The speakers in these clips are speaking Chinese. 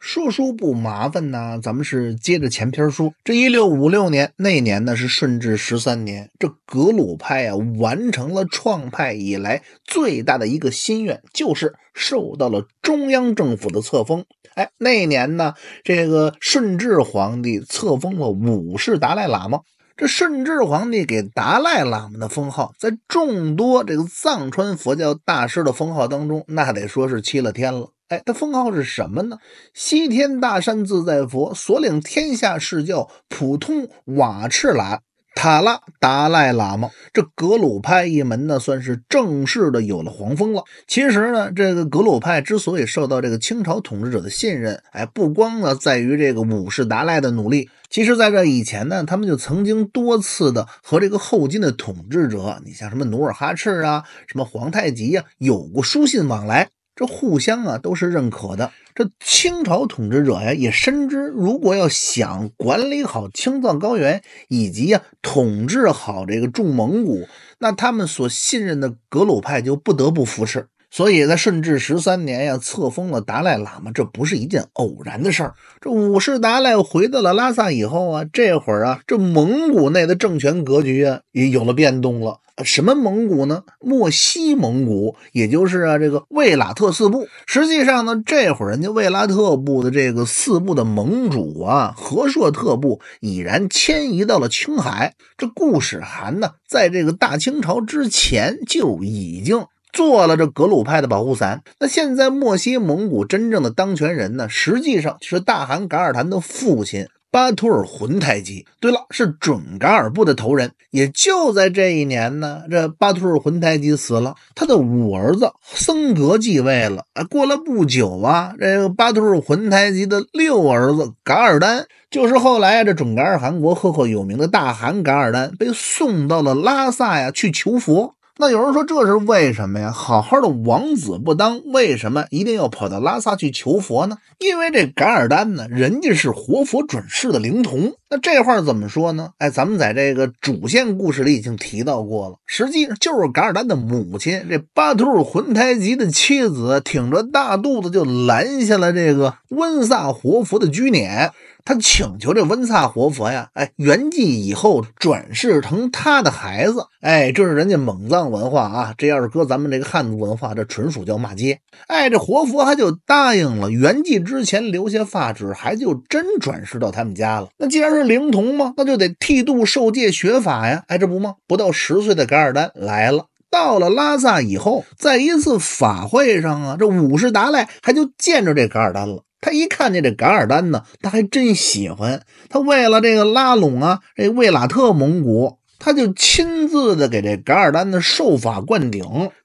说书不麻烦呐，咱们是接着前篇儿说。这一六五六年那年呢，是顺治十三年。这格鲁派啊，完成了创派以来最大的一个心愿，就是受到了中央政府的册封。哎，那年呢，这个顺治皇帝册封了五世达赖喇嘛。这顺治皇帝给达赖喇嘛的封号，在众多这个藏传佛教大师的封号当中，那得说是欺了天了。哎，他封号是什么呢？西天大山自在佛所领天下是教普通瓦赤喇塔拉达赖喇嘛，这格鲁派一门呢，算是正式的有了皇封了。其实呢，这个格鲁派之所以受到这个清朝统治者的信任，哎，不光呢在于这个五世达赖的努力，其实在这以前呢，他们就曾经多次的和这个后金的统治者，你像什么努尔哈赤啊，什么皇太极啊，有过书信往来。这互相啊都是认可的。这清朝统治者呀也深知，如果要想管理好青藏高原以及呀统治好这个众蒙古，那他们所信任的格鲁派就不得不扶持。所以在顺治十三年呀，册封了达赖喇嘛，这不是一件偶然的事儿。这五世达赖回到了拉萨以后啊，这会儿啊，这蒙古内的政权格局啊，也有了变动了。什么蒙古呢？漠西蒙古，也就是啊，这个卫拉特四部。实际上呢，这会儿人家卫拉特部的这个四部的盟主啊，和硕特部已然迁移到了青海。这固始汗呢，在这个大清朝之前就已经。做了这格鲁派的保护伞。那现在墨西蒙古真正的当权人呢？实际上是大汗噶尔丹的父亲巴图尔浑台吉。对了，是准噶尔部的头人。也就在这一年呢，这巴图尔浑台吉死了，他的五儿子僧格继位了。啊，过了不久啊，这个巴图尔浑台吉的六儿子噶尔丹，就是后来这准噶尔汗国赫赫有名的大汗噶尔丹，被送到了拉萨呀去求佛。那有人说这是为什么呀？好好的王子不当，为什么一定要跑到拉萨去求佛呢？因为这噶尔丹呢，人家是活佛转世的灵童。那这话怎么说呢？哎，咱们在这个主线故事里已经提到过了，实际上就是噶尔丹的母亲，这巴图尔浑台吉的妻子，挺着大肚子就拦下了这个温萨活佛的拘撵。他请求这温萨活佛呀，哎，圆寂以后转世成他的孩子，哎，这是人家蒙藏文化啊。这要是搁咱们这个汉族文化，这纯属叫骂街。哎，这活佛他就答应了，圆寂之前留下发指，孩子就真转世到他们家了。那既然是灵童嘛，那就得剃度受戒学法呀。哎，这不吗？不到十岁的噶尔丹来了，到了拉萨以后，在一次法会上啊，这五世达赖还就见着这噶尔丹了。他一看见这噶尔丹呢，他还真喜欢。他为了这个拉拢啊，这卫拉特蒙古，他就亲自的给这噶尔丹的受法灌顶，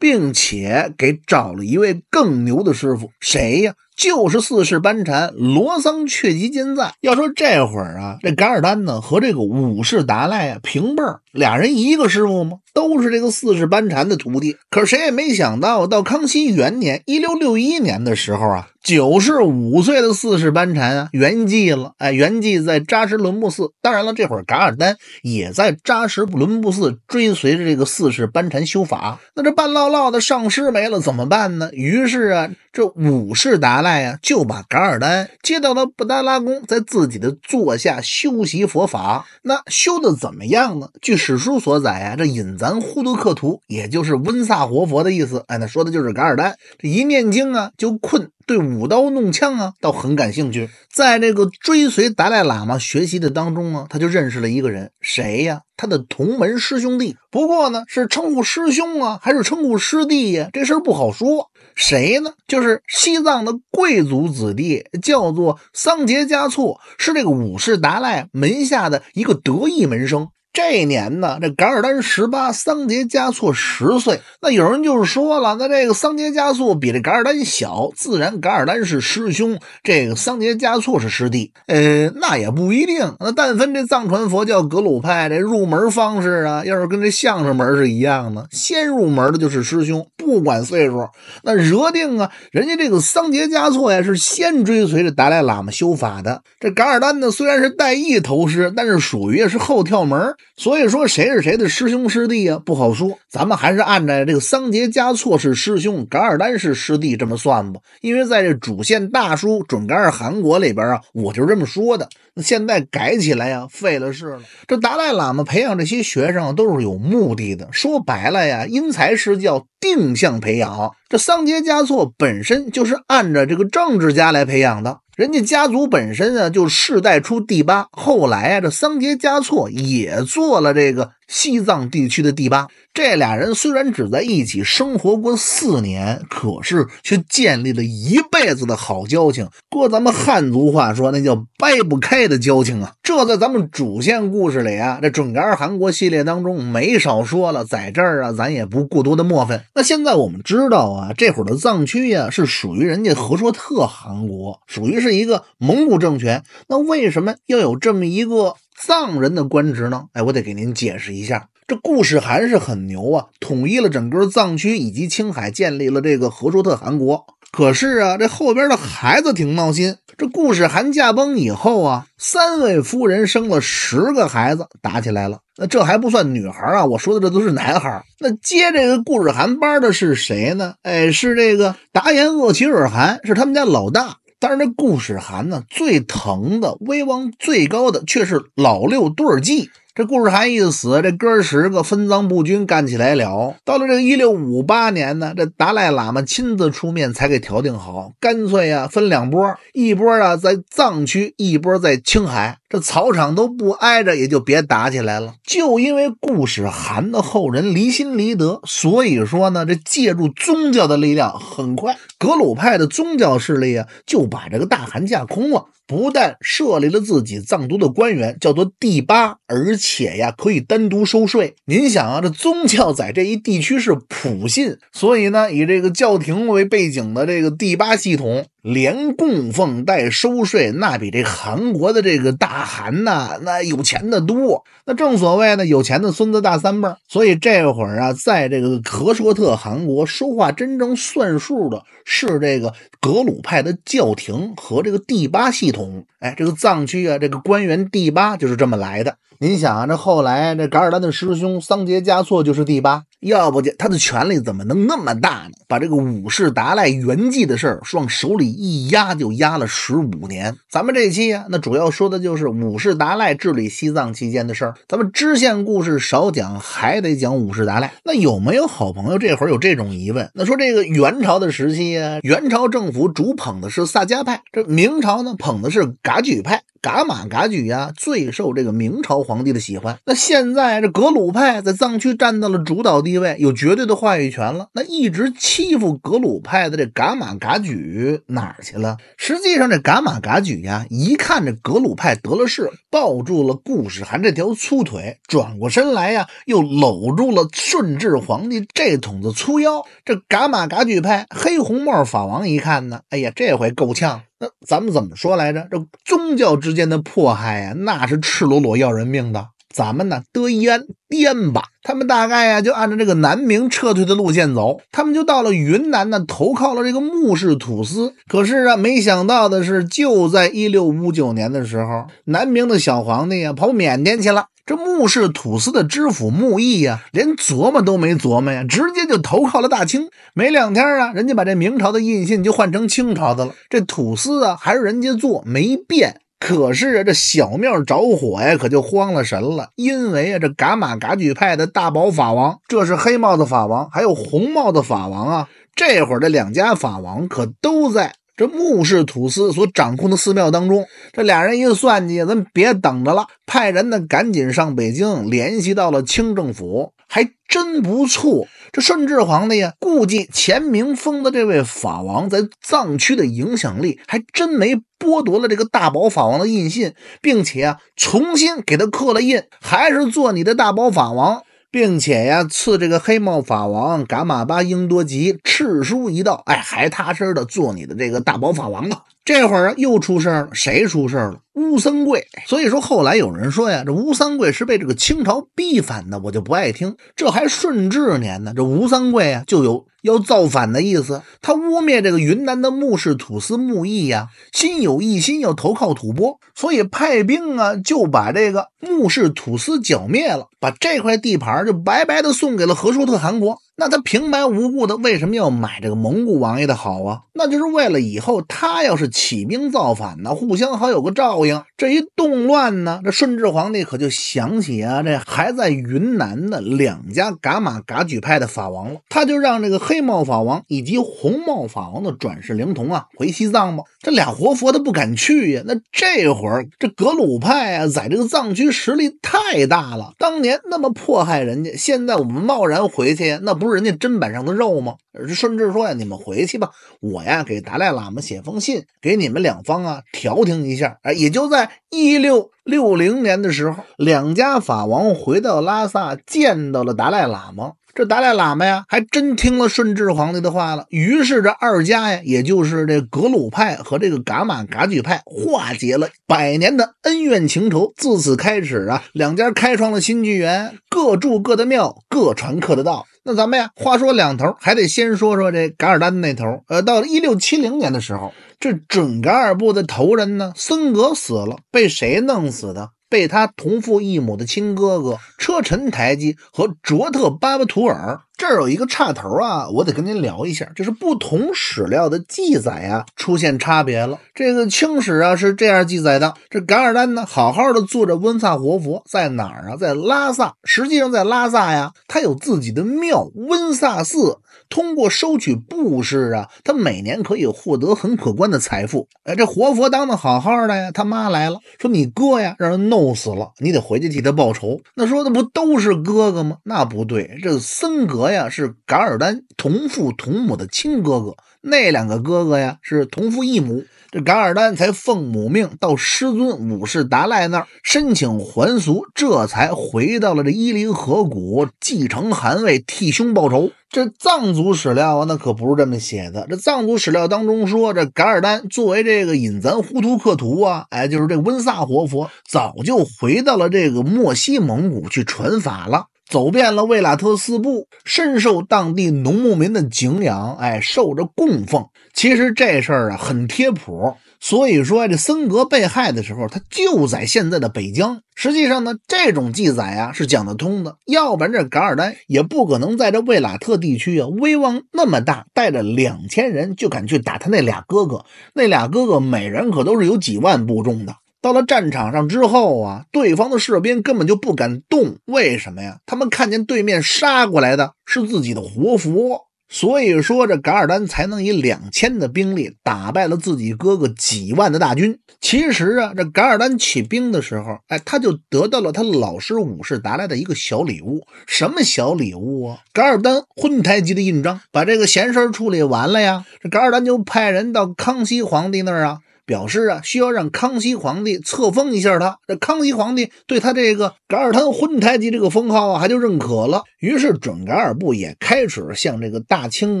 并且给找了一位更牛的师傅，谁呀？就是四世班禅罗桑却吉坚赞。要说这会儿啊，这噶尔丹呢和这个五世达赖啊平辈儿，俩人一个师傅吗？都是这个四世班禅的徒弟。可是谁也没想到，到康熙元年（一六六一年）的时候啊，九十五岁的四世班禅啊圆寂了。哎，圆寂在扎什伦布寺。当然了，这会儿噶尔丹也在扎什伦布寺追随着这个四世班禅修法。那这半唠唠的上师没了怎么办呢？于是啊，这五世达赖。哎呀，就把噶尔丹接到了布达拉宫，在自己的座下修习佛法。那修的怎么样呢？据史书所载啊，这引咱呼都克图，也就是温萨活佛的意思。哎，那说的就是噶尔丹。这一念经啊就困，对舞刀弄枪啊倒很感兴趣。在这个追随达赖喇嘛学习的当中啊，他就认识了一个人，谁呀？他的同门师兄弟。不过呢，是称呼师兄啊，还是称呼师弟呀？这事儿不好说。谁呢？就是西藏的贵族子弟，叫做桑杰加措，是这个五世达赖门下的一个得意门生。这一年呢，这噶尔丹十八，桑杰加措十岁。那有人就是说了，那这个桑杰加措比这噶尔丹小，自然噶尔丹是师兄，这个桑杰加措是师弟。呃，那也不一定。那但凡这藏传佛教格鲁派这入门方式啊，要是跟这相声门是一样的，先入门的就是师兄，不管岁数。那惹定啊，人家这个桑杰加措呀是先追随着达赖喇嘛修法的，这噶尔丹呢虽然是带一头师，但是属于是后跳门。所以说谁是谁的师兄师弟啊，不好说。咱们还是按照这个桑杰加措是师兄，噶尔丹是师弟这么算吧。因为在这主线大叔准噶尔汗国里边啊，我就这么说的。那现在改起来呀，费了事了。这达赖喇嘛培养这些学生都是有目的的，说白了呀，因材施教，定向培养。这桑杰加措本身就是按照这个政治家来培养的。人家家族本身啊，就世代出第八。后来啊，这桑杰嘉措也做了这个。西藏地区的第八，这俩人虽然只在一起生活过四年，可是却建立了一辈子的好交情。搁咱们汉族话说，那叫掰不开的交情啊。这在咱们主线故事里啊，这准噶尔汗国系列当中没少说了，在这儿啊，咱也不过多的墨分。那现在我们知道啊，这会儿的藏区呀是属于人家和硕特汗国，属于是一个蒙古政权。那为什么要有这么一个？藏人的官职呢？哎，我得给您解释一下，这固始汗是很牛啊，统一了整个藏区以及青海，建立了这个和硕特汗国。可是啊，这后边的孩子挺闹心。这固始汗驾崩以后啊，三位夫人生了十个孩子，打起来了。那这还不算女孩啊，我说的这都是男孩。那接这个固始汗班的是谁呢？哎，是这个达延鄂齐尔汗，是他们家老大。但是这顾事函呢？最疼的、威望最高的却是老六对儿记。这顾始汗一死，这哥十个分赃不均，干起来了。到了这个一六五八年呢，这达赖喇嘛亲自出面才给调定好，干脆呀，分两波，一波啊在藏区，一波在青海，这草场都不挨着，也就别打起来了。就因为顾始汗的后人离心离德，所以说呢，这借助宗教的力量，很快格鲁派的宗教势力啊，就把这个大汗架空了，不但设立了自己藏族的官员，叫做第八，而且。且呀，可以单独收税。您想啊，这宗教在这一地区是普信，所以呢，以这个教廷为背景的这个第八系统，连供奉带收税，那比这韩国的这个大韩呐，那有钱的多。那正所谓呢，有钱的孙子大三辈。所以这会儿啊，在这个和硕特韩国说话真正算数的是这个格鲁派的教廷和这个第八系统。哎，这个藏区啊，这个官员第八就是这么来的。您想啊，这后来这噶尔丹的师兄桑杰加措就是第八。要不，他的权力怎么能那么大呢？把这个五世达赖圆寂的事儿往手里一压，就压了十五年。咱们这期呀，那主要说的就是五世达赖治理西藏期间的事儿。咱们支线故事少讲，还得讲五世达赖。那有没有好朋友这会有这种疑问？那说这个元朝的时期呀，元朝政府主捧的是萨迦派，这明朝呢捧的是噶举派，噶玛噶举呀最受这个明朝皇帝的喜欢。那现在这格鲁派在藏区占到了主导。地位有绝对的话语权了，那一直欺负格鲁派的这噶玛噶举哪儿去了？实际上，这噶玛噶举呀，一看这格鲁派得了势，抱住了顾世涵这条粗腿，转过身来呀，又搂住了顺治皇帝这筒子粗腰。这噶玛噶举派黑红帽法王一看呢，哎呀，这回够呛。那咱们怎么说来着？这宗教之间的迫害啊，那是赤裸裸要人命的。咱们呢得烟 y 吧。他们大概呀就按照这个南明撤退的路线走，他们就到了云南呢，投靠了这个木氏土司。可是啊，没想到的是，就在一六五九年的时候，南明的小皇帝呀跑缅甸去了。这木氏土司的知府木义呀，连琢磨都没琢磨呀，直接就投靠了大清。没两天啊，人家把这明朝的印信就换成清朝的了。这土司啊，还是人家做，没变。可是啊，这小庙着火呀，可就慌了神了。因为啊，这噶玛噶举派的大宝法王，这是黑帽子法王，还有红帽子法王啊。这会儿这两家法王可都在。这穆氏土司所掌控的寺庙当中，这俩人一算计，咱别等着了，派人呢赶紧上北京联系到了清政府，还真不错。这顺治皇帝呀，估计前明封的这位法王在藏区的影响力，还真没剥夺了这个大宝法王的印信，并且啊重新给他刻了印，还是做你的大宝法王。并且呀，赐这个黑帽法王噶玛巴英多吉敕书一道，哎，还踏实的做你的这个大宝法王呢。这会儿啊，又出事儿了。谁出事儿了？吴三桂。所以说，后来有人说呀，这吴三桂是被这个清朝逼反的。我就不爱听。这还顺治年呢，这吴三桂啊，就有要造反的意思。他污蔑这个云南的穆氏土司穆义呀，心有一心，要投靠吐蕃，所以派兵啊，就把这个穆氏土司剿灭了，把这块地盘就白白的送给了和硕特汗国。那他平白无故的为什么要买这个蒙古王爷的好啊？那就是为了以后他要是起兵造反呢，互相好有个照应。这一动乱呢，这顺治皇帝可就想起啊，这还在云南的两家噶玛噶举派的法王了。他就让这个黑帽法王以及红帽法王的转世灵童啊，回西藏吧。这俩活佛他不敢去呀。那这会儿这格鲁派啊，在这个藏区实力太大了。当年那么迫害人家，现在我们贸然回去，那不？不是人家砧板上的肉吗？顺治说呀：“你们回去吧，我呀给达赖喇嘛写封信，给你们两方啊调停一下。”哎，也就在一六六零年的时候，两家法王回到拉萨见到了达赖喇嘛。这达赖喇嘛呀，还真听了顺治皇帝的话了。于是这二家呀，也就是这格鲁派和这个噶玛噶举派，化解了百年的恩怨情仇。自此开始啊，两家开创了新纪元，各住各的庙，各传各的道。那咱们呀，话说两头，还得先说说这噶尔丹那头。呃，到了一六七零年的时候，这准噶尔部的头人呢，森格死了，被谁弄死的？被他同父异母的亲哥哥车臣台吉和卓特巴巴图尔。这儿有一个岔头啊，我得跟您聊一下，就是不同史料的记载啊出现差别了。这个《清史》啊是这样记载的：这噶尔丹呢好好的做着温萨活佛，在哪儿啊？在拉萨。实际上在拉萨呀，他有自己的庙——温萨寺。通过收取布施啊，他每年可以获得很可观的财富。哎，这活佛当的好好的呀，他妈来了，说你哥呀让人弄死了，你得回去替他报仇。那说的不都是哥哥吗？那不对，这森格。我呀是噶尔丹同父同母的亲哥哥，那两个哥哥呀是同父异母。这噶尔丹才奉母命到师尊五世达赖那儿申请还俗，这才回到了这伊犁河谷继承汗位替兄报仇。这藏族史料啊，那可不是这么写的。这藏族史料当中说，这噶尔丹作为这个引咱呼图克图啊，哎，就是这温萨活佛，早就回到了这个漠西蒙古去传法了。走遍了卫拉特四部，深受当地农牧民的敬仰，哎，受着供奉。其实这事儿啊很贴谱，所以说这森格被害的时候，他就在现在的北疆。实际上呢，这种记载啊是讲得通的，要不然这噶尔丹也不可能在这卫拉特地区啊威望那么大，带着两千人就敢去打他那俩哥哥，那俩哥哥每人可都是有几万部众的。到了战场上之后啊，对方的士兵根本就不敢动，为什么呀？他们看见对面杀过来的是自己的活佛，所以说这噶尔丹才能以两千的兵力打败了自己哥哥几万的大军。其实啊，这噶尔丹起兵的时候，哎，他就得到了他老师武士达来的一个小礼物，什么小礼物啊？噶尔丹混台级的印章，把这个闲事处理完了呀。这噶尔丹就派人到康熙皇帝那儿啊。表示啊，需要让康熙皇帝册封一下他。这康熙皇帝对他这个噶尔丹昏台吉这个封号啊，还就认可了。于是准噶尔部也开始向这个大清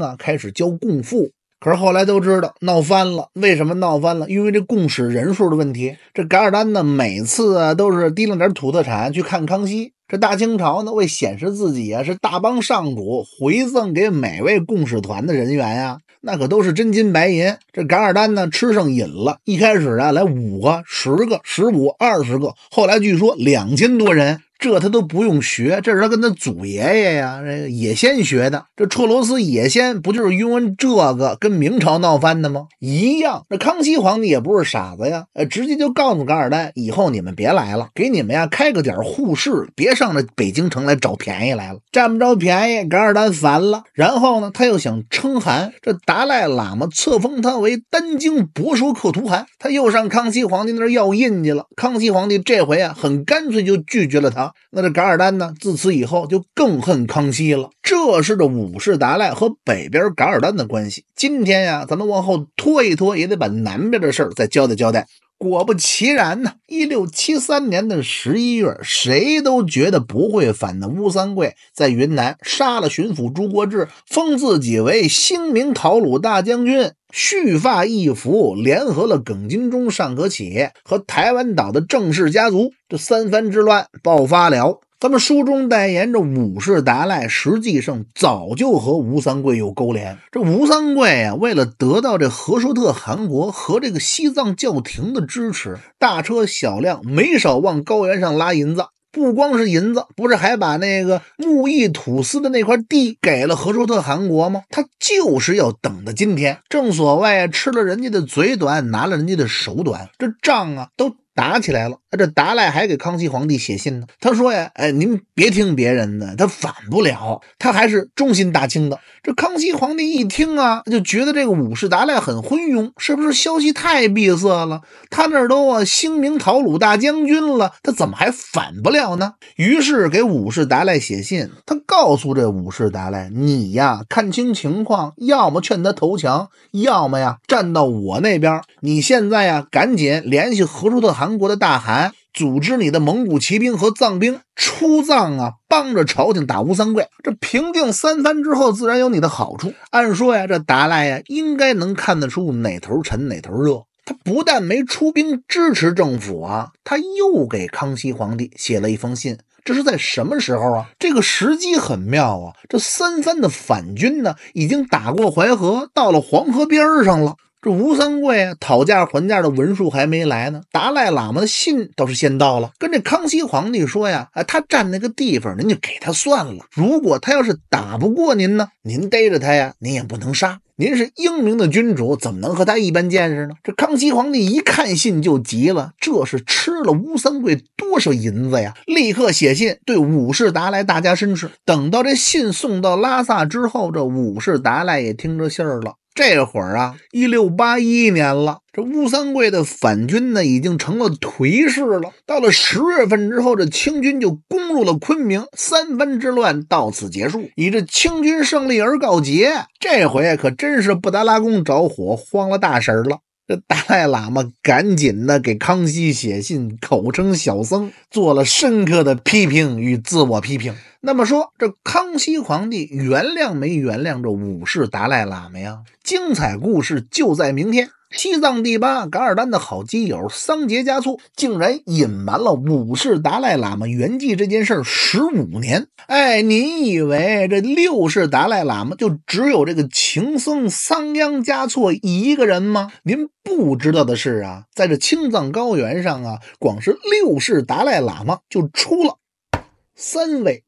啊开始交贡赋。可是后来都知道闹翻了。为什么闹翻了？因为这共使人数的问题。这噶尔丹呢，每次啊都是提了点土特产去看康熙。这大清朝呢，为显示自己啊是大邦上主，回赠给每位共使团的人员呀。那可都是真金白银，这噶尔丹呢吃上瘾了。一开始啊，来五个、十个、十五、二十个，后来据说两千多人。这他都不用学，这是他跟他祖爷爷呀，这个也先学的。这彻罗斯也先不就是因为这个跟明朝闹翻的吗？一样。那康熙皇帝也不是傻子呀，呃，直接就告诉噶尔丹，以后你们别来了，给你们呀开个点儿互市，别上这北京城来找便宜来了，占不着便宜。噶尔丹烦了，然后呢，他又想称汗，这达赖喇嘛册封他为丹经博说克图汗，他又上康熙皇帝那儿要印去了。康熙皇帝这回啊，很干脆就拒绝了他。那这噶尔丹呢？自此以后就更恨康熙了。这是这五世达赖和北边噶尔丹的关系。今天呀，咱们往后拖一拖，也得把南边的事儿再交代交代。果不其然呢，一六七三年的十一月，谁都觉得不会反的吴三桂在云南杀了巡抚朱国治，封自己为兴明讨虏大将军，蓄发易服，联合了耿精忠、尚可喜和台湾岛的郑氏家族，这三藩之乱爆发了。咱们书中代言着五世达赖，实际上早就和吴三桂有勾连。这吴三桂啊，为了得到这和硕特汗国和这个西藏教廷的支持，大车小辆没少往高原上拉银子。不光是银子，不是还把那个木易土司的那块地给了和硕特汗国吗？他就是要等到今天。正所谓吃了人家的嘴短，拿了人家的手短，这仗啊都打起来了。这达赖还给康熙皇帝写信呢。他说呀：“哎，您别听别人的，他反不了，他还是忠心大清的。”这康熙皇帝一听啊，就觉得这个五世达赖很昏庸，是不是消息太闭塞了？他那儿都啊兴明讨鲁大将军了，他怎么还反不了呢？于是给五世达赖写信，他告诉这五世达赖：“你呀，看清情况，要么劝他投降，要么呀站到我那边。你现在呀，赶紧联系和硕特汗国的大汗。”组织你的蒙古骑兵和藏兵出藏啊，帮着朝廷打吴三桂。这平定三藩之后，自然有你的好处。按说呀，这达赖呀，应该能看得出哪头沉哪头热。他不但没出兵支持政府啊，他又给康熙皇帝写了一封信。这是在什么时候啊？这个时机很妙啊！这三藩的反军呢，已经打过淮河，到了黄河边上了。这吴三桂啊，讨价还价的文书还没来呢，达赖喇嘛的信倒是先到了。跟这康熙皇帝说呀，啊，他占那个地方，您就给他算了。如果他要是打不过您呢，您逮着他呀，您也不能杀。您是英明的君主，怎么能和他一般见识呢？这康熙皇帝一看信就急了，这是吃了吴三桂多少银子呀！立刻写信对五世达赖大加申斥。等到这信送到拉萨之后，这五世达赖也听着信儿了。这会儿啊，一六八一年了，这吴三桂的反军呢，已经成了颓势了。到了十月份之后，这清军就攻入了昆明，三藩之乱到此结束，以这清军胜利而告捷。这回可真是布达拉宫着火，慌了大神了。这达赖喇嘛赶紧的给康熙写信，口称小僧，做了深刻的批评与自我批评。那么说，这康熙皇帝原谅没原谅这五世达赖喇嘛呀？精彩故事就在明天。西藏第八噶尔丹的好基友桑杰加措，竟然隐瞒了五世达赖喇嘛圆寂这件事儿十五年。哎，您以为这六世达赖喇嘛就只有这个情僧桑央嘉措一个人吗？您不知道的是啊，在这青藏高原上啊，光是六世达赖喇嘛就出了三位。